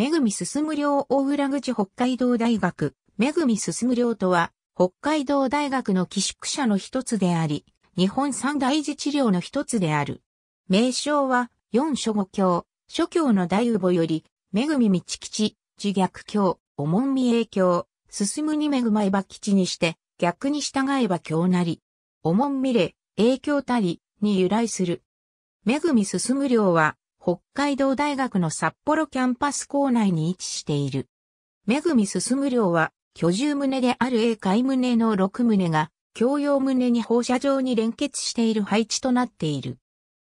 めぐみすすむう大浦口北海道大学。めぐみすすむうとは、北海道大学の寄宿舎の一つであり、日本三大寺治療の一つである。名称は、四諸五教、諸教の大父より、めぐみ道吉、自虐教、おもんみ影教、進むにめぐまえば吉にして、逆に従えば教なり。おもんみれ、影響たり、に由来する。めぐみすむうは、北海道大学の札幌キャンパス構内に位置している。めぐみ進寮は、居住棟である A 階棟の6棟が、共用棟に放射状に連結している配置となっている。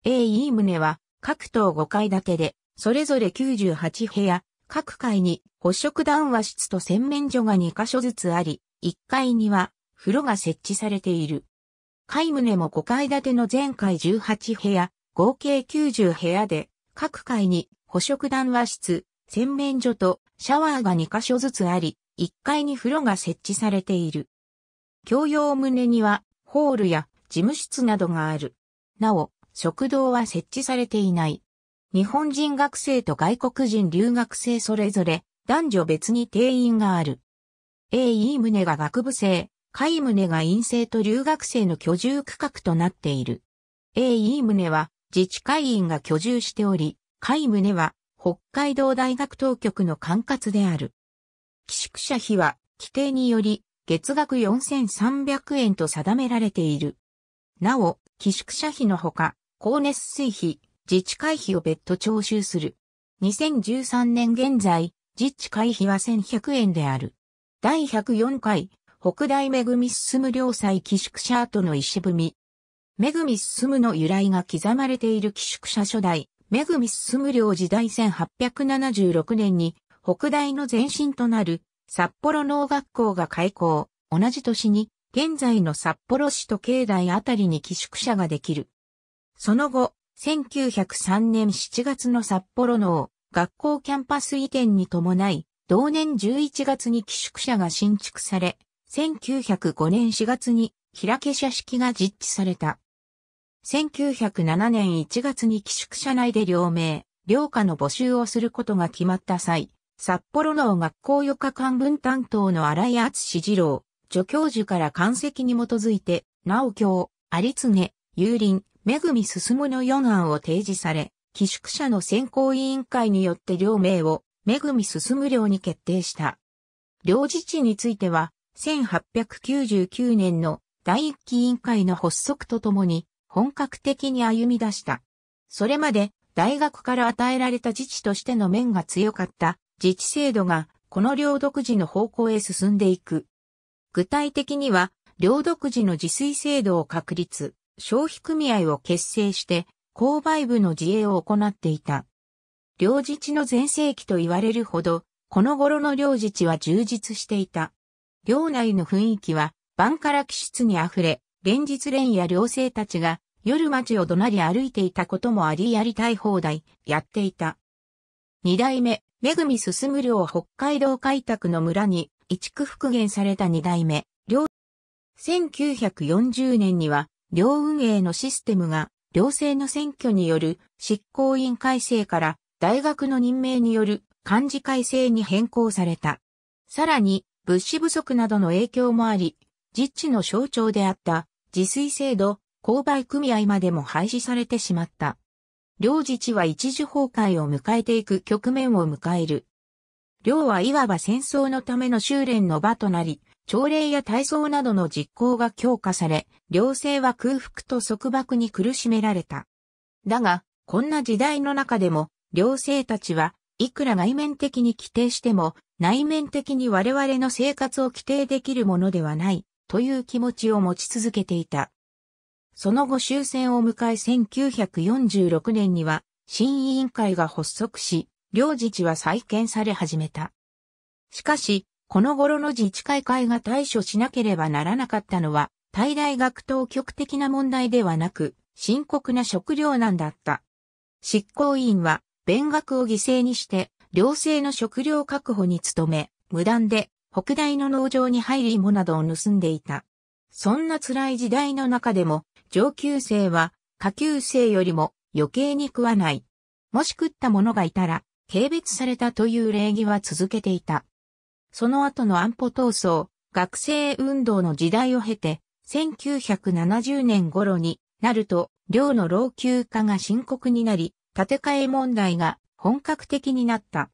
AE 棟は、各棟5階建てで、それぞれ98部屋、各階に補色談話室と洗面所が2箇所ずつあり、1階には風呂が設置されている。階棟も5階建ての全階18部屋、合計90部屋で、各階に補食談話室、洗面所とシャワーが2カ所ずつあり、1階に風呂が設置されている。共用棟にはホールや事務室などがある。なお、食堂は設置されていない。日本人学生と外国人留学生それぞれ男女別に定員がある。AE 棟が学部生、会棟が院生と留学生の居住区画となっている。AE 棟は自治会員が居住しており、甲斐宗は、北海道大学当局の管轄である。寄宿舎費は、規定により、月額4300円と定められている。なお、寄宿舎費のほか、高熱水費、自治会費を別途徴収する。2013年現在、自治会費は1100円である。第104回、北大恵進む良妻寄宿舎跡の石踏み。恵進むの由来が刻まれている寄宿舎初代、めぐみ進む領時代1876年に、北大の前身となる札幌農学校が開校、同じ年に、現在の札幌市と境内あたりに寄宿舎ができる。その後、1903年7月の札幌農学校キャンパス移転に伴い、同年11月に寄宿舎が新築され、1905年4月に開け社式が実地された。1907年1月に寄宿舎内で両名、両家の募集をすることが決まった際、札幌の学校予科官分担当の荒井厚史次郎、助教授から官籍に基づいて、直教、有常、有林、恵進の4案を提示され、寄宿舎の選考委員会によって両名を、恵進寮に決定した。両自治については、1899年の第一期委員会の発足とともに、本格的に歩み出した。それまで大学から与えられた自治としての面が強かった自治制度がこの領独自の方向へ進んでいく。具体的には領独自の自炊制度を確立、消費組合を結成して購買部の自営を行っていた。領自治の前世紀と言われるほど、この頃の領自治は充実していた。領内の雰囲気は、晩から気質に溢れ、連日連夜寮生たちが夜町を怒鳴り歩いていたこともありやりたい放題やっていた。二代目、めぐみすすむ寮北海道開拓の村に移築復元された二代目、両、1940年には寮運営のシステムが寮生の選挙による執行委員改正から大学の任命による漢字改正に変更された。さらに物資不足などの影響もあり、実地の象徴であった自炊制度、購買組合までも廃止されてしまった。両自治は一時崩壊を迎えていく局面を迎える。両はいわば戦争のための修練の場となり、朝礼や体操などの実行が強化され、両生は空腹と束縛に苦しめられた。だが、こんな時代の中でも、両生たちは、いくら外面的に規定しても、内面的に我々の生活を規定できるものではない、という気持ちを持ち続けていた。その後終戦を迎え1946年には、新委員会が発足し、両自治は再建され始めた。しかし、この頃の自治会会が対処しなければならなかったのは、対大学当局的な問題ではなく、深刻な食糧難だった。執行委員は、弁学を犠牲にして、両性の食糧確保に努め、無断で北大の農場に入り芋などを盗んでいた。そんな辛い時代の中でも、上級生は下級生よりも余計に食わない。もし食った者がいたら、軽蔑されたという礼儀は続けていた。その後の安保闘争、学生運動の時代を経て、1970年頃になると、寮の老朽化が深刻になり、建て替え問題が本格的になった。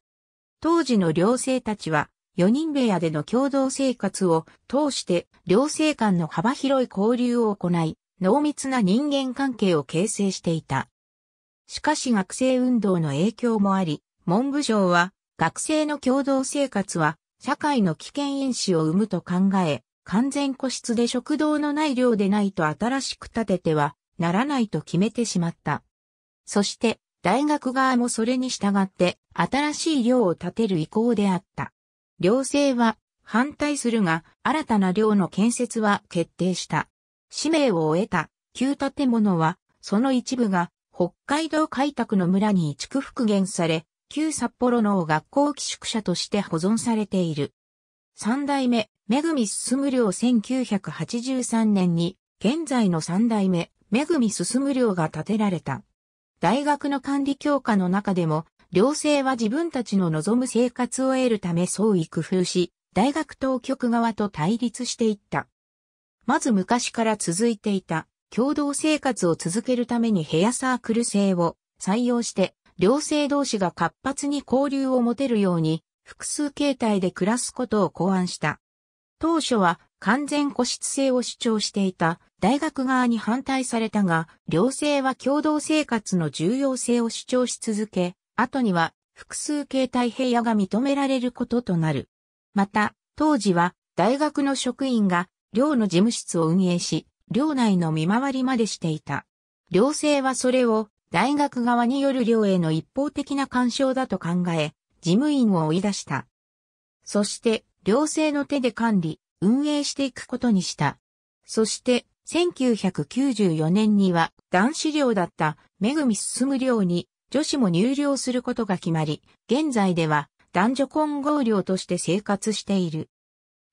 当時の寮生たちは、4人部屋での共同生活を通して両性間の幅広い交流を行い、濃密な人間関係を形成していた。しかし学生運動の影響もあり、文部省は学生の共同生活は社会の危険因子を生むと考え、完全個室で食堂のない量でないと新しく建ててはならないと決めてしまった。そして大学側もそれに従って新しい寮を建てる意向であった。寮生は反対するが、新たな寮の建設は決定した。使命を終えた旧建物は、その一部が北海道開拓の村に移築復元され、旧札幌の学校寄宿舎として保存されている。三代目、めぐみ進む寮1983年に、現在の三代目、めぐみ進む寮が建てられた。大学の管理教科の中でも、寮生は自分たちの望む生活を得るため創意工夫し、大学当局側と対立していった。まず昔から続いていた共同生活を続けるためにヘアサークル制を採用して、寮生同士が活発に交流を持てるように、複数形態で暮らすことを考案した。当初は完全個室制を主張していた大学側に反対されたが、寮生は共同生活の重要性を主張し続け、後には複数形態平野が認められることとなる。また、当時は大学の職員が寮の事務室を運営し、寮内の見回りまでしていた。寮生はそれを大学側による寮への一方的な干渉だと考え、事務員を追い出した。そして、寮生の手で管理、運営していくことにした。そして、1994年には男子寮だっためぐみ進む寮に女子も入寮することが決まり、現在では男女混合寮として生活している。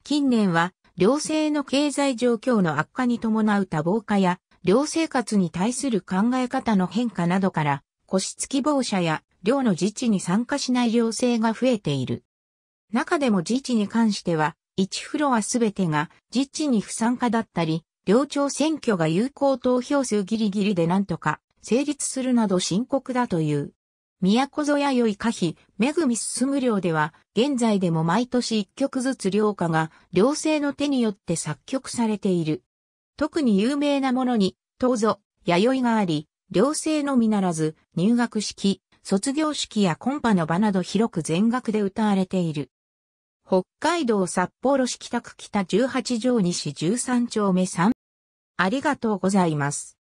近年は、寮生の経済状況の悪化に伴う多忙化や、寮生活に対する考え方の変化などから、個室希望者や寮の自治に参加しない寮生が増えている。中でも自治に関しては、1フロアすべてが自治に不参加だったり、寮長選挙が有効投票数ギリギリでなんとか成立するなど深刻だという。都ぞやよい可否、めぐみ進む寮では、現在でも毎年一曲ずつ寮歌が、寮生の手によって作曲されている。特に有名なものに、うぞ、弥生があり、寮生のみならず、入学式、卒業式やコンパの場など広く全額で歌われている。北海道札幌市北区北18条西13丁目3。ありがとうございます。